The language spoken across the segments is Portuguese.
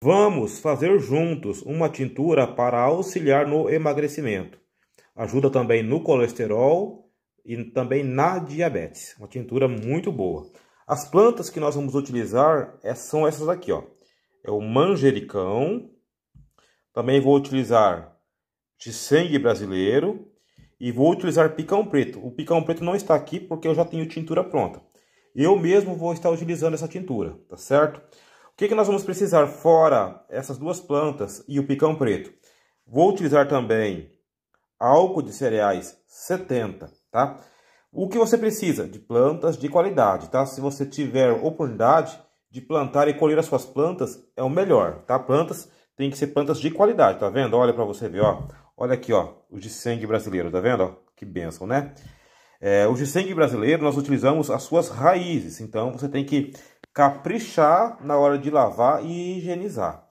Vamos fazer juntos uma tintura para auxiliar no emagrecimento. Ajuda também no colesterol e também na diabetes. Uma tintura muito boa. As plantas que nós vamos utilizar é, são essas aqui, ó. É o manjericão. Também vou utilizar de sangue brasileiro e vou utilizar picão preto. O picão preto não está aqui porque eu já tenho tintura pronta. Eu mesmo vou estar utilizando essa tintura, tá certo? que, que nós vamos precisar fora essas duas plantas e o picão preto? Vou utilizar também álcool de cereais 70, tá? O que você precisa? De plantas de qualidade, tá? Se você tiver oportunidade de plantar e colher as suas plantas, é o melhor, tá? Plantas tem que ser plantas de qualidade, tá vendo? Olha para você ver, ó. Olha aqui, ó, o ginseng brasileiro, tá vendo? Ó, que benção, né? É, o ginseng brasileiro, nós utilizamos as suas raízes, então você tem que caprichar na hora de lavar e higienizar.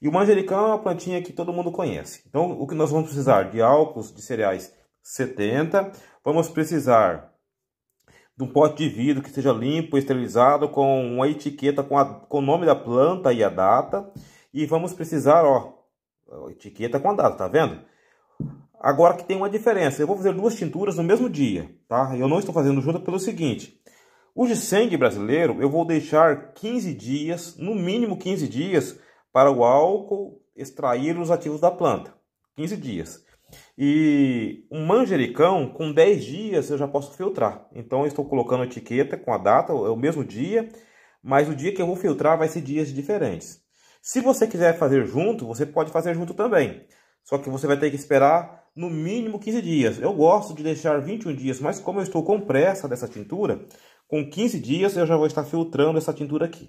E o manjericão é uma plantinha que todo mundo conhece. Então, o que nós vamos precisar de álcool, de cereais 70, vamos precisar de um pote de vidro que seja limpo, esterilizado, com uma etiqueta com, a, com o nome da planta e a data. E vamos precisar, ó, etiqueta com a data, tá vendo? Agora que tem uma diferença, eu vou fazer duas tinturas no mesmo dia, tá? Eu não estou fazendo junto pelo seguinte, o Ginseng brasileiro, eu vou deixar 15 dias, no mínimo 15 dias, para o álcool extrair os ativos da planta. 15 dias. E o manjericão, com 10 dias eu já posso filtrar. Então eu estou colocando a etiqueta com a data, é o mesmo dia, mas o dia que eu vou filtrar vai ser dias diferentes. Se você quiser fazer junto, você pode fazer junto também. Só que você vai ter que esperar no mínimo 15 dias. Eu gosto de deixar 21 dias, mas como eu estou com pressa dessa tintura, com 15 dias eu já vou estar filtrando essa tintura aqui,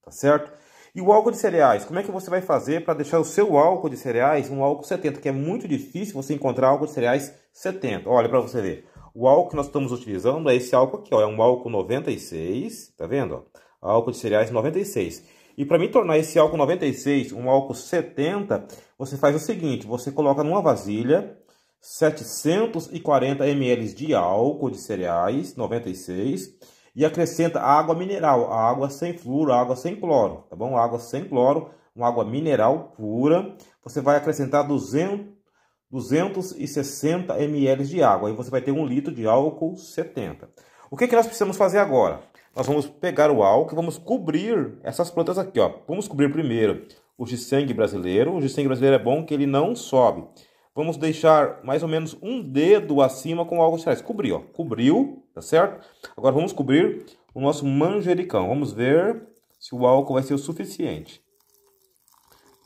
tá certo? E o álcool de cereais, como é que você vai fazer para deixar o seu álcool de cereais um álcool 70, que é muito difícil você encontrar álcool de cereais 70. Olha para você ver. O álcool que nós estamos utilizando é esse álcool aqui, ó, é um álcool 96, tá vendo? Ó? Álcool de cereais 96. E para mim tornar esse álcool 96 um álcool 70, você faz o seguinte, você coloca numa vasilha 740 ml de álcool de cereais 96 e acrescenta água mineral, a água sem flúor, água sem cloro, tá bom? água sem cloro, uma água mineral pura, você vai acrescentar 200, 260 ml de água, E você vai ter um litro de álcool 70. O que, que nós precisamos fazer agora? Nós vamos pegar o álcool e vamos cobrir essas plantas aqui, ó. Vamos cobrir primeiro o ginseng brasileiro. O ginseng brasileiro é bom que ele não sobe. Vamos deixar mais ou menos um dedo acima com algo cereais. Cobriu, ó. Cobriu, tá certo? Agora vamos cobrir o nosso manjericão. Vamos ver se o álcool vai ser o suficiente.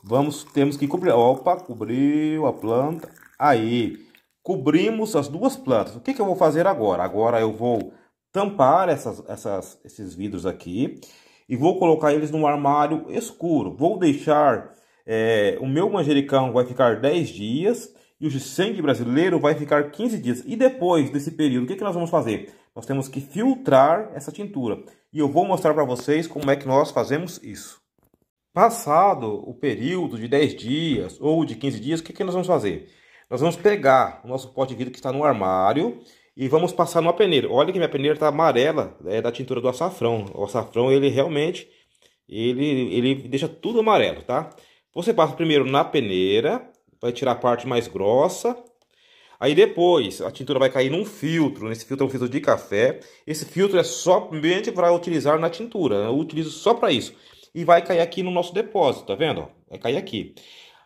Vamos, temos que cobrir. Opa, cobriu a planta. Aí, cobrimos as duas plantas. O que, que eu vou fazer agora? Agora eu vou tampar essas, essas, esses vidros aqui e vou colocar eles num armário escuro. Vou deixar é, o meu manjericão vai ficar 10 dias e o sangue brasileiro vai ficar 15 dias. E depois desse período, o que, que nós vamos fazer? Nós temos que filtrar essa tintura. E eu vou mostrar para vocês como é que nós fazemos isso. Passado o período de 10 dias ou de 15 dias, o que, que nós vamos fazer? Nós vamos pegar o nosso pote de vidro que está no armário e vamos passar numa peneira. Olha que minha peneira está amarela, é da tintura do açafrão. O açafrão, ele realmente, ele, ele deixa tudo amarelo, tá? Você passa primeiro na peneira vai tirar a parte mais grossa. Aí depois a tintura vai cair num filtro, nesse filtro é um filtro de café. Esse filtro é somente para utilizar na tintura, né? eu utilizo só para isso. E vai cair aqui no nosso depósito, tá vendo? Vai cair aqui.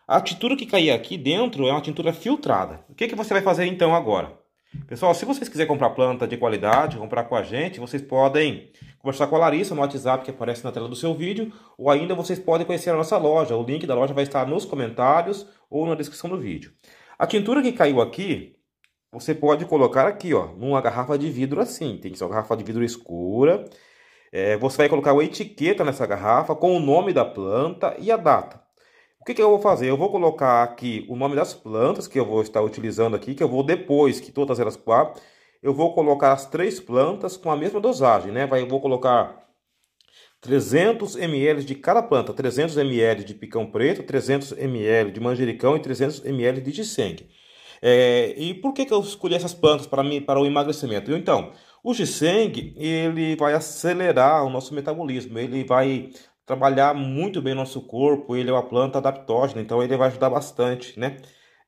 A tintura que cair aqui dentro é uma tintura filtrada. O que, que você vai fazer então agora? Pessoal, se vocês quiserem comprar planta de qualidade, comprar com a gente, vocês podem conversar com a Larissa no WhatsApp que aparece na tela do seu vídeo, ou ainda vocês podem conhecer a nossa loja. O link da loja vai estar nos comentários ou na descrição do vídeo. A tintura que caiu aqui, você pode colocar aqui, ó, numa garrafa de vidro assim. Tem que ser uma garrafa de vidro escura. É, você vai colocar uma etiqueta nessa garrafa com o nome da planta e a data. O que, que eu vou fazer? Eu vou colocar aqui o nome das plantas que eu vou estar utilizando aqui, que eu vou depois que todas elas eu vou colocar as três plantas com a mesma dosagem, né? Vai, eu vou colocar 300 ml de cada planta, 300 ml de picão preto, 300 ml de manjericão e 300 ml de ginseng. É, e por que, que eu escolhi essas plantas para mim para o emagrecimento? Então, o ginseng ele vai acelerar o nosso metabolismo, ele vai trabalhar muito bem nosso corpo, ele é uma planta adaptógena, então ele vai ajudar bastante, né?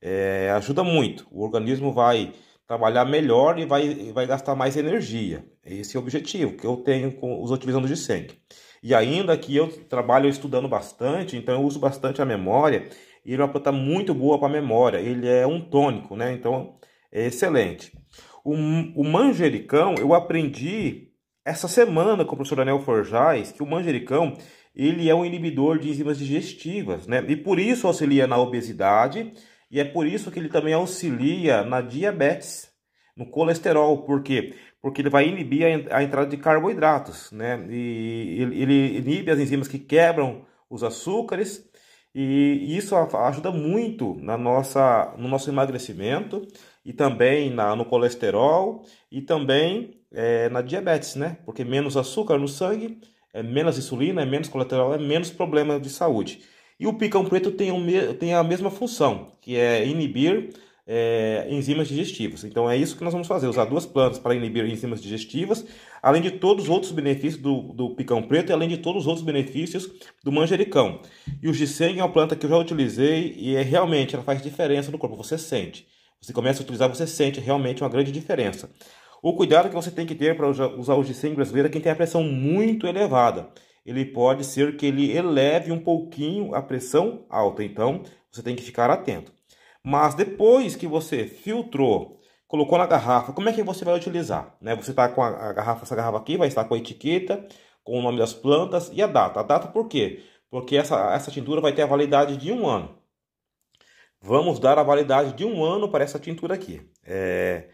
É, ajuda muito, o organismo vai trabalhar melhor e vai, vai gastar mais energia. É esse é o objetivo que eu tenho com os utilizando de sangue. E ainda que eu trabalho estudando bastante, então eu uso bastante a memória. E ele é uma planta muito boa para a memória. Ele é um tônico, né? Então é excelente. O, o manjericão, eu aprendi essa semana com o professor Daniel Forjais que o manjericão ele é um inibidor de enzimas digestivas, né? E por isso auxilia na obesidade e é por isso que ele também auxilia na diabetes, no colesterol, por quê? Porque ele vai inibir a entrada de carboidratos, né? E ele inibe as enzimas que quebram os açúcares, e isso ajuda muito na nossa, no nosso emagrecimento e também na, no colesterol e também é, na diabetes, né? Porque menos açúcar no sangue, é menos insulina, é menos colesterol, é menos problema de saúde. E o picão preto tem, um, tem a mesma função, que é inibir é, enzimas digestivas. Então é isso que nós vamos fazer, usar duas plantas para inibir enzimas digestivas, além de todos os outros benefícios do, do picão preto e além de todos os outros benefícios do manjericão. E o ginseng é uma planta que eu já utilizei e é, realmente ela faz diferença no corpo, você sente. Você começa a utilizar, você sente realmente uma grande diferença. O cuidado que você tem que ter para usar o ginseng brasileiro é quem tem a pressão muito elevada ele pode ser que ele eleve um pouquinho a pressão alta. Então, você tem que ficar atento. Mas depois que você filtrou, colocou na garrafa, como é que você vai utilizar? Né? Você está com a garrafa, essa garrafa aqui vai estar com a etiqueta, com o nome das plantas e a data. A data por quê? Porque essa, essa tintura vai ter a validade de um ano. Vamos dar a validade de um ano para essa tintura aqui. É...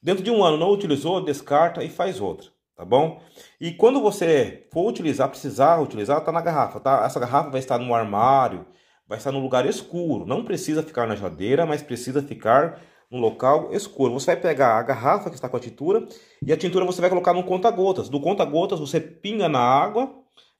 Dentro de um ano não utilizou, descarta e faz outra tá bom? E quando você for utilizar, precisar utilizar, tá na garrafa, tá? Essa garrafa vai estar no armário, vai estar no lugar escuro, não precisa ficar na geladeira, mas precisa ficar no local escuro. Você vai pegar a garrafa que está com a tintura e a tintura você vai colocar no conta-gotas. Do conta-gotas você pinga na água,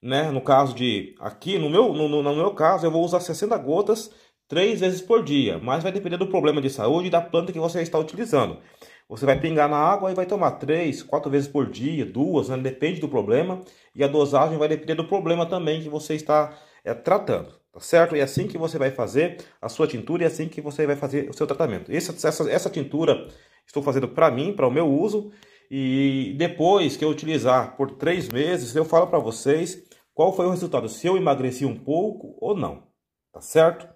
né? No caso de aqui, no meu, no, no, no meu caso, eu vou usar 60 gotas três vezes por dia, mas vai depender do problema de saúde e da planta que você está utilizando. Você vai pingar na água e vai tomar três, quatro vezes por dia, duas, né? depende do problema. E a dosagem vai depender do problema também que você está é, tratando, tá certo? E é assim que você vai fazer a sua tintura e é assim que você vai fazer o seu tratamento. Essa, essa, essa tintura estou fazendo para mim, para o meu uso. E depois que eu utilizar por três meses, eu falo para vocês qual foi o resultado, se eu emagreci um pouco ou não, tá certo?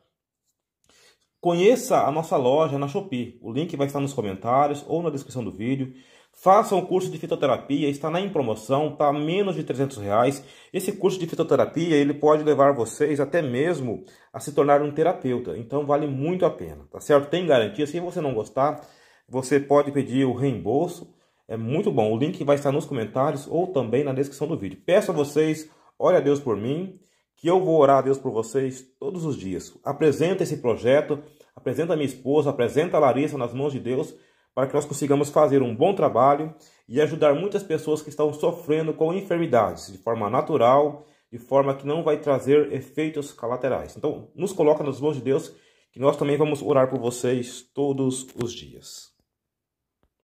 Conheça a nossa loja na Shopee. O link vai estar nos comentários ou na descrição do vídeo. Faça um curso de fitoterapia, está na em promoção, está a menos de 300 reais. Esse curso de fitoterapia ele pode levar vocês até mesmo a se tornar um terapeuta. Então vale muito a pena, tá certo? Tem garantia. Se você não gostar, você pode pedir o reembolso. É muito bom. O link vai estar nos comentários ou também na descrição do vídeo. Peço a vocês, olha a Deus por mim que eu vou orar a Deus por vocês todos os dias. Apresenta esse projeto, apresenta a minha esposa, apresenta a Larissa nas mãos de Deus, para que nós consigamos fazer um bom trabalho e ajudar muitas pessoas que estão sofrendo com enfermidades de forma natural, de forma que não vai trazer efeitos colaterais. Então, nos coloca nas mãos de Deus, que nós também vamos orar por vocês todos os dias.